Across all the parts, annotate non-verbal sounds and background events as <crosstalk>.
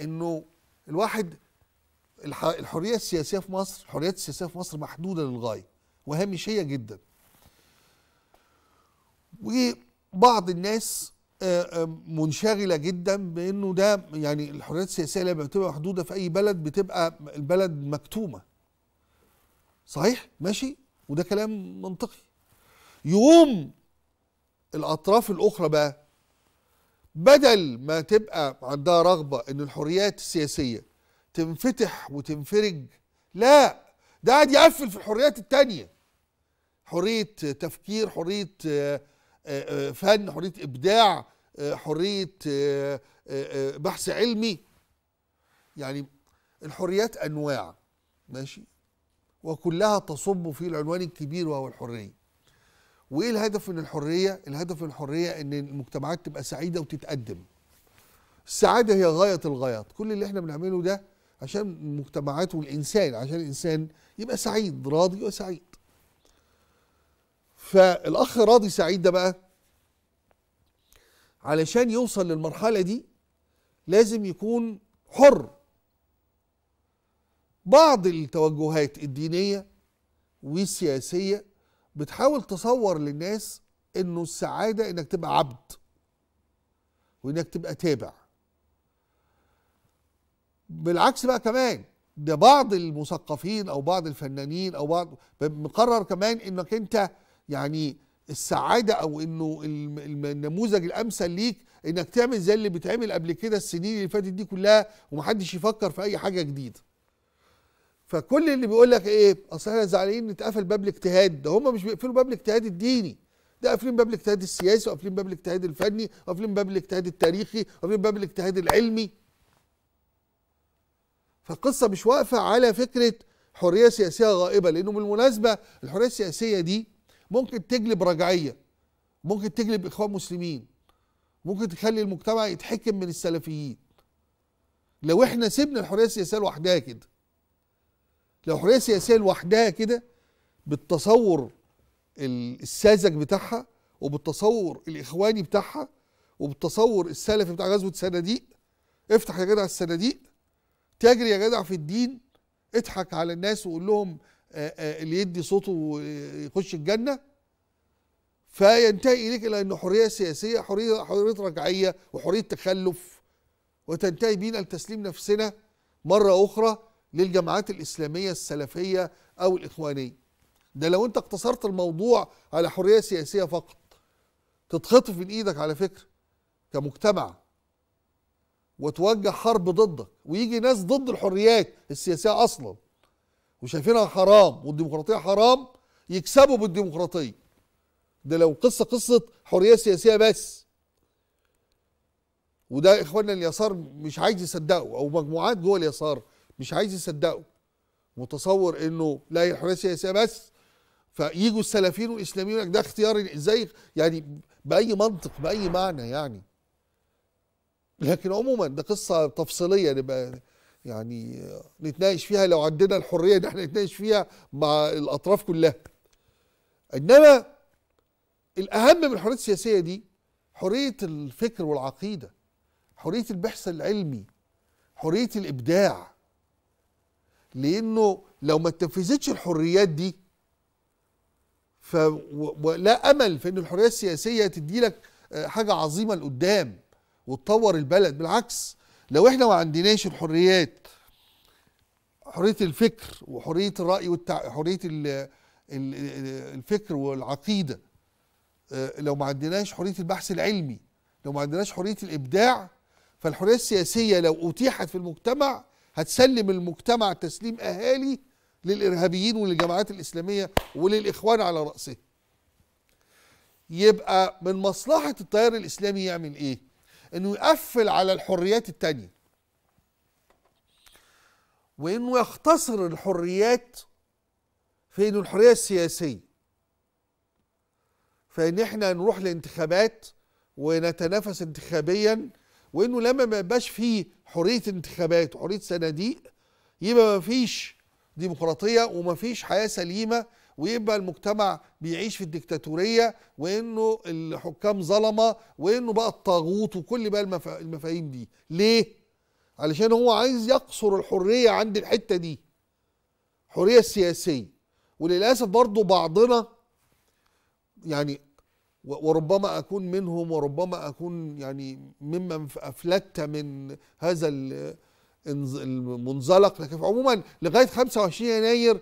انه الواحد الحريه السياسيه في مصر الحريات السياسيه في مصر محدوده للغايه وهامشيه جدا وبعض الناس آه، آه، منشغله جدا بانه ده يعني الحريات السياسيه لما بتبقى محدوده في اي بلد بتبقى البلد مكتومه صحيح ماشي وده كلام منطقي يقوم الاطراف الاخرى بقى بدل ما تبقى عندها رغبة ان الحريات السياسية تنفتح وتنفرج لا ده قاعد يقفل في الحريات التانية حرية تفكير حرية آه، آه، آه، فن حرية إبداع حرية بحث علمي يعني الحريات أنواع ماشي وكلها تصب في العنوان الكبير وهو الحرية وايه الهدف من الحريه الهدف من الحريه ان المجتمعات تبقى سعيده وتتقدم السعاده هي غايه الغايات كل اللي احنا بنعمله ده عشان المجتمعات والانسان عشان الانسان يبقى سعيد راضي وسعيد فالاخ راضي سعيد ده بقى علشان يوصل للمرحله دي لازم يكون حر بعض التوجهات الدينيه والسياسيه بتحاول تصور للناس انه السعاده انك تبقى عبد وانك تبقى تابع بالعكس بقى كمان ده بعض المثقفين او بعض الفنانين او بعض مقرر كمان انك انت يعني السعاده او انه النموذج الامثل ليك انك تعمل زي اللي بيتعمل قبل كده السنين اللي فاتت دي كلها ومحدش يفكر في اي حاجه جديده فكل اللي بيقول لك ايه اصل احنا زعلانين اتقفل باب الاجتهاد ده هم مش بيقفلوا باب الاجتهاد الديني ده قافلين باب الاجتهاد السياسي وقافلين باب الاجتهاد الفني وقافلين باب الاجتهاد التاريخي وقافلين باب الاجتهاد العلمي فالقصه مش واقفه على فكره حريه سياسيه غائبه لانه بالمناسبه الحريه السياسيه دي ممكن تجلب رجعيه ممكن تجلب اخوان مسلمين ممكن تخلي المجتمع يتحكم من السلفيين لو احنا سيبنا الحريه السياسيه لوحدها كده لو حرية سياسية لوحدها كده بالتصور الساذج بتاعها وبالتصور الاخواني بتاعها وبالتصور السلفي بتاع غزوه صناديق افتح يا جدع الصناديق تجري يا جدع في الدين اضحك على الناس وقول لهم آه، آه، اللي يدي صوته يخش الجنه فينتهي اليك الى ان حريه سياسيه حريه حريه رجعيه وحريه تخلف وتنتهي بينا لتسليم نفسنا مره اخرى للجماعات الإسلامية السلفية أو الإخوانية ده لو أنت اقتصرت الموضوع على حرية سياسية فقط تتخطف من إيدك على فكرة كمجتمع وتوجه حرب ضدك ويجي ناس ضد الحريات السياسية أصلا وشايفينها حرام والديمقراطية حرام يكسبوا بالديمقراطية ده لو قصة قصة حرية سياسية بس وده إخواننا اليسار مش عايز يصدقوا أو مجموعات جوه اليسار مش عايز يصدقه متصور انه لا الحريه السياسيه بس فيجوا السلفيين والاسلاميين يقول لك ده اختيار ازاي يعني باي منطق باي معنى يعني لكن عموما ده قصه تفصيليه نبقى يعني نتناقش فيها لو عندنا الحريه ان احنا نتناقش فيها مع الاطراف كلها انما الاهم من الحريه السياسيه دي حريه الفكر والعقيده حريه البحث العلمي حريه الابداع لانه لو ما اتنفذتش الحريات دي ف ولا امل في ان الحريه السياسيه تدي لك آه، حاجه عظيمه لقدام وتطور البلد بالعكس لو احنا ما عندناش الحريات حريه الفكر وحريه الراي والتع... حريه ال... الفكر والعقيده آه، لو ما عندناش حريه البحث العلمي لو ما عندناش حريه الابداع فالحريه السياسيه لو اتيحت في المجتمع هتسلم المجتمع تسليم اهالي للارهابيين وللجماعات الاسلاميه وللاخوان على راسه يبقى من مصلحه التيار الاسلامي يعمل ايه انه يقفل على الحريات التانيه وانه يختصر الحريات في انه الحريه السياسيه فان احنا نروح لانتخابات ونتنافس انتخابيا وانه لما ما يبقاش فيه حريه انتخابات وحريه صناديق يبقى ما فيش ديمقراطيه وما فيش حياه سليمه ويبقى المجتمع بيعيش في الديكتاتوريه وانه الحكام ظلمه وانه بقى الطاغوت وكل بقى المفا... المفاهيم دي ليه علشان هو عايز يقصر الحريه عند الحته دي الحريه السياسيه وللاسف برضو بعضنا يعني وربما اكون منهم وربما اكون يعني ممن افلتت من هذا المنزلق لكن عموما لغايه 25 يناير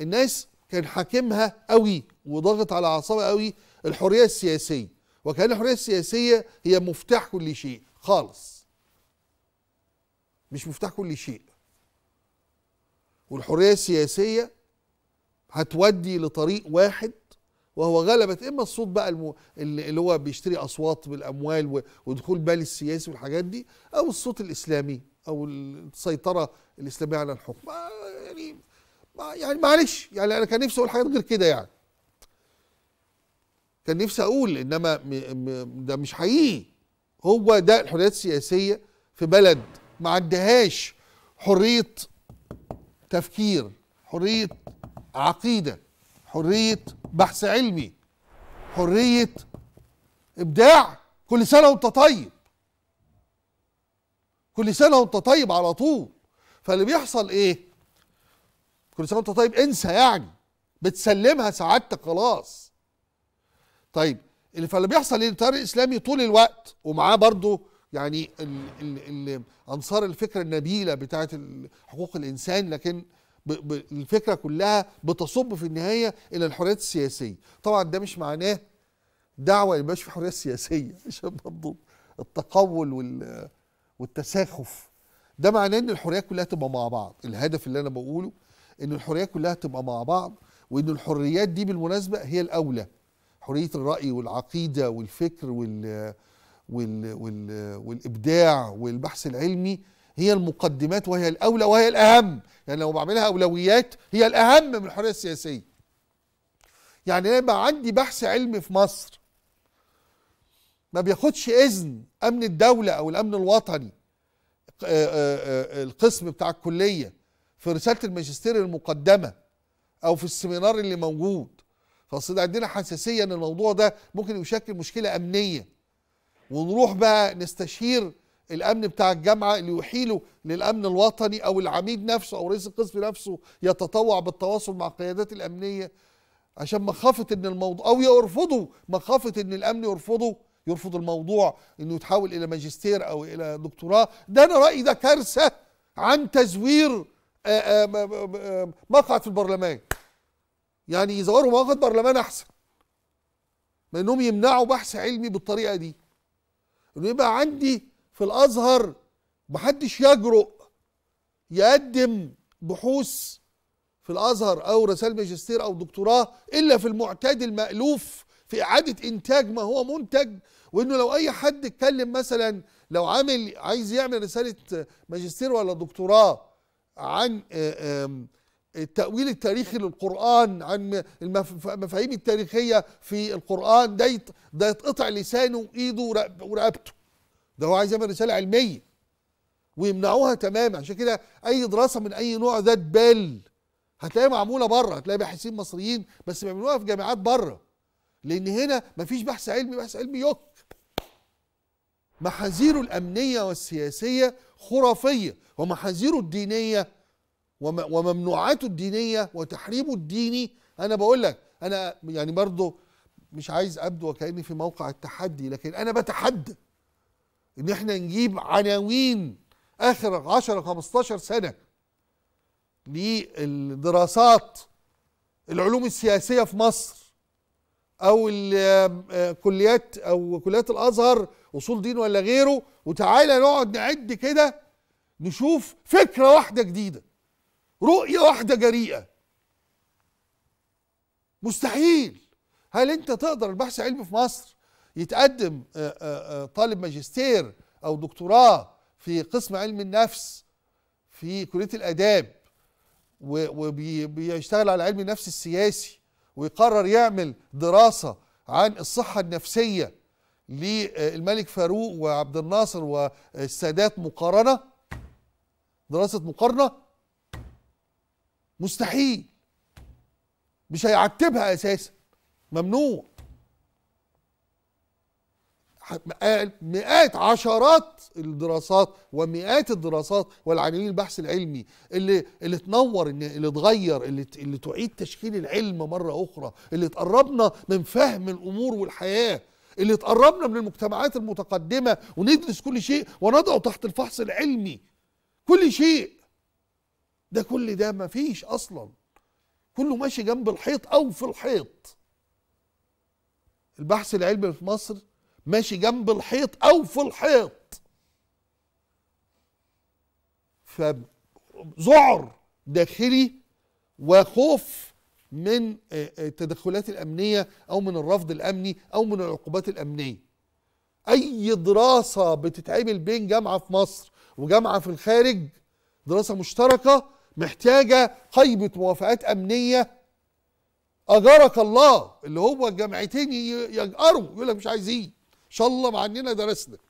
الناس كان حاكمها قوي وضغط على اعصابها قوي الحريه السياسيه وكان الحريه السياسيه هي مفتاح كل شيء خالص مش مفتاح كل شيء والحريه السياسيه هتودي لطريق واحد وهو غلبت اما الصوت بقى المو... اللي هو بيشتري اصوات بالاموال ودخول بال السياسي والحاجات دي او الصوت الاسلامي او السيطره الاسلاميه على الحكم يعني يعني معلش يعني انا كان نفسي اقول حاجات غير كده يعني كان نفسي اقول انما م... م... ده مش حقيقي هو ده الحريات السياسيه في بلد ما عندهاش حريه تفكير حريه عقيده حريه بحث علمي حريه ابداع كل سنه وانت طيب كل سنه وانت طيب على طول فاللي بيحصل ايه كل سنه وانت طيب انسى يعني بتسلمها سعادتك خلاص طيب اللي فاللي بيحصل ايه التيار الاسلامي طول الوقت ومعاه برضه يعني ال ال ال انصار الفكره النبيله بتاعه حقوق الانسان لكن الفكره كلها بتصب في النهايه الى الحريات السياسيه طبعا ده مش معناه دعوه يبقاش في حريه سياسيه <laughs> عشان برضو التقول وال والتساخف ده معناه ان الحريات كلها تبقى مع بعض الهدف اللي انا بقوله ان الحريات كلها تبقى مع بعض وان الحريات دي بالمناسبه هي الاولى حريه الراي والعقيده والفكر والـ وال وال والابداع والبحث العلمي هي المقدمات وهي الاولى وهي الاهم يعني لو بعملها اولويات هي الاهم من الحريه السياسيه يعني انا يبقى عندي بحث علمي في مصر ما بياخدش اذن امن الدوله او الامن الوطني آه، آه، آه، القسم بتاع الكليه في رساله الماجستير المقدمه او في السمينار اللي موجود فاصل عندنا حساسيه ان الموضوع ده ممكن يشكل مشكله امنيه ونروح بقى نستشير الامن بتاع الجامعه اللي يحيله للامن الوطني او العميد نفسه او رئيس القسم نفسه يتطوع بالتواصل مع القيادات الامنيه عشان مخافه ان الموضوع او يرفضوا مخافه ان الامن يرفضوا يرفض الموضوع انه يتحول الى ماجستير او الى دكتوراه ده انا رايي ده كارثه عن تزوير آه، آه، مقعد آه، في البرلمان يعني يزوروا مقعد برلمان احسن ما انهم يمنعوا بحث علمي بالطريقه دي انه يبقى عندي في الازهر محدش يجرؤ يقدم بحوث في الازهر او رسائل ماجستير او دكتوراه الا في المعتاد المالوف في اعاده انتاج ما هو منتج وانه لو اي حد اتكلم مثلا لو عامل عايز يعمل رساله ماجستير ولا دكتوراه عن آه، التأويل التاريخي للقرآن عن المفاهيم التاريخية في القرآن ده ده يتقطع لسانه وإيده ورقبته ده هو عايز يعمل رساله علميه ويمنعوها تماما عشان كده اي دراسه من اي نوع ذات بال هتلاقيها معموله بره هتلاقي باحثين مصريين بس بيعملوها في جامعات بره لان هنا مفيش بحث علمي بحث علمي يك محاذيره الامنيه والسياسيه خرافيه ومحاذيره الدينيه وممنوعاته الدينيه وتحريمه الديني انا بقول لك انا يعني برضه مش عايز ابدو وكاني في موقع التحدي لكن انا بتحدى ان احنا نجيب عناوين اخر 10 15 سنه للدراسات العلوم السياسيه في مصر او الكليات آه، او كليات الازهر اصول دين ولا غيره وتعالى نقعد نعد كده نشوف فكره واحده جديده رؤيه واحده جريئه مستحيل هل انت تقدر البحث العلمي في مصر يتقدم آه، آه، آه، طالب ماجستير او دكتوراه في قسم علم النفس في كليه الاداب وبيشتغل على علم النفس السياسي ويقرر يعمل دراسه عن الصحه النفسيه للملك فاروق وعبد الناصر والسادات مقارنه دراسه مقارنه مستحيل مش هيعتبها اساسا ممنوع مئات عشرات الدراسات ومئات الدراسات والعاملين البحث العلمي اللي اللي تنور اللي تغير اللي اللي تعيد تشكيل العلم مره اخرى اللي تقربنا من فهم الامور والحياه اللي تقربنا من المجتمعات المتقدمه وندرس كل شيء ونضعه تحت الفحص العلمي كل شيء ده كل ده ما فيش اصلا كله ماشي جنب الحيط او في الحيط البحث العلمي في مصر ماشي جنب الحيط او في الحيط فذعر داخلي وخوف من آه، آه، التدخلات الامنيه او من الرفض الامني او من العقوبات الامنيه اي دراسه بتتعمل بين جامعه في مصر وجامعه في الخارج دراسه مشتركه محتاجه قيمه موافقات امنيه اجرك الله اللي هو الجامعتين يجأروا يقول لك مش عايزين شاء الله شلم عننا درسنا